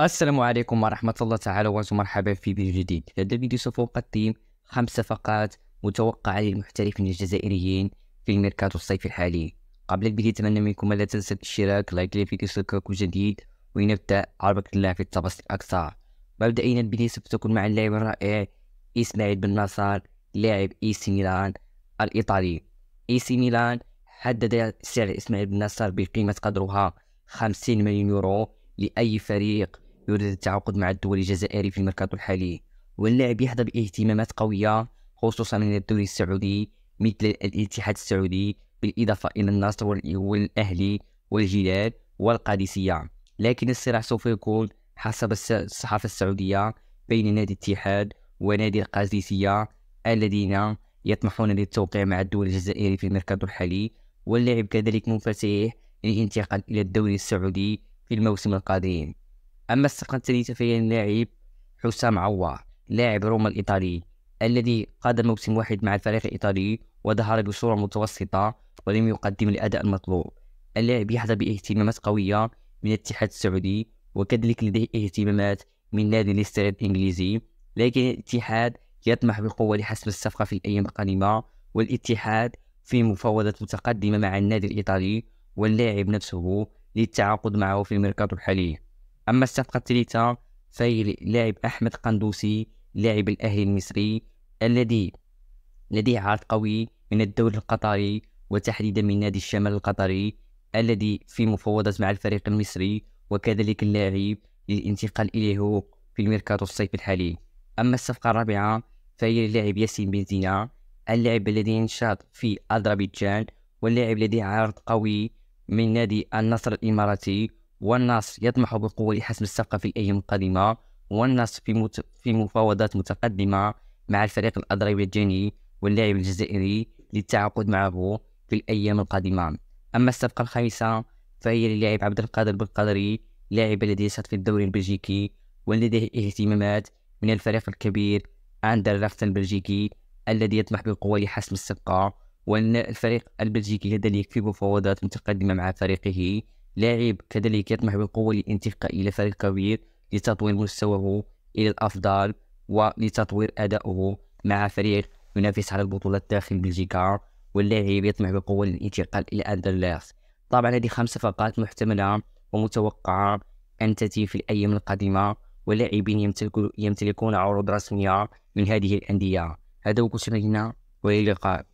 السلام عليكم ورحمة الله تعالى وبركاته مرحبا في فيديو جديد هذا الفيديو سوف أقدم خمس صفقات متوقعة للمحترفين الجزائريين في الميركاتو الصيفي الحالي قبل البداية أتمنى منكم ألا تنسوا الاشتراك لايك للفيديو سوف جديد ونبدأ عربة الله في التفاصيل أكثر مبدئيا البداية سوف تكون مع اللاعب الرائع إسماعيل بن نصر لاعب إي سي ميلان الإيطالي إي سي ميلان حدد سعر إسماعيل بن نصر بقيمة قدرها 50 مليون يورو لأي فريق يريد التعاقد مع الدوري الجزائري في الميركاتو الحالي واللاعب يحظى باهتمامات قوية خصوصا من الدوري السعودي مثل الاتحاد السعودي بالإضافة إلى النصر والأهلي والهلال والقادسية لكن الصراع سوف يكون حسب الصحافة السعودية بين نادي الاتحاد ونادي القادسية الذين يطمحون للتوقيع مع الدوري الجزائري في الميركاتو الحالي واللاعب كذلك منفتح للانتقال إلى الدوري السعودي في الموسم القادم أما الصفقة الثالثة فهي اللاعب حسام عوار لاعب روما الإيطالي الذي قاد موسم واحد مع الفريق الإيطالي وظهر بصورة متوسطة ولم يقدم الأداء المطلوب اللاعب يحظى باهتمامات قوية من الاتحاد السعودي وكذلك لديه اهتمامات من نادي ليستر الإنجليزي لكن الاتحاد يطمح بقوة لحسم الصفقة في الأيام القادمة والاتحاد في مفاوضات متقدمة مع النادي الإيطالي واللاعب نفسه للتعاقد معه في الميركاتو الحالي اما الصفقه الثالثه فهي اللاعب احمد قندوسي لاعب الاهلي المصري الذي لديه عرض قوي من الدوري القطري وتحديدا من نادي الشمال القطري الذي في مفاوضات مع الفريق المصري وكذلك اللاعب للانتقال اليه في الميركاتو الصيف الحالي اما الصفقه الرابعه فهي اللاعب ياسين بنزيما اللاعب الذي ينشط في اذربيجان واللاعب لديه عرض قوي من نادي النصر الاماراتي والنصر يطمح بقوة لحسم الصفقة في الأيام القادمة والنصر في, مت... في مفاوضات متقدمة مع الفريق الأذربيجاني واللاعب الجزائري للتعاقد معه في الأيام القادمة أما الصفقة الخامسة فهي للاعب عبد القادر بالقدري لاعب الذي يشهد في الدوري البلجيكي ولديه اهتمامات من الفريق الكبير أندرلخت البلجيكي الذي يطمح بقوة لحسم الصفقة وأن الفريق البلجيكي لديه يكفي مفاوضات متقدمة مع فريقه لاعب كذلك يطمح بالقوة للانتقال إلى فريق كبير لتطوير مستواه إلى الأفضل ولتطوير أدائه مع فريق ينافس على البطولات داخل بلجيكا واللاعب يطمح بالقوة للانتقال إلى أندرلاخت طبعا هذه خمس صفقات محتملة ومتوقعة أن تأتي في الأيام القادمة ولاعبين يمتلكون عروض رسمية من هذه الأندية هذا هو كل شيء هنا وإلى اللقاء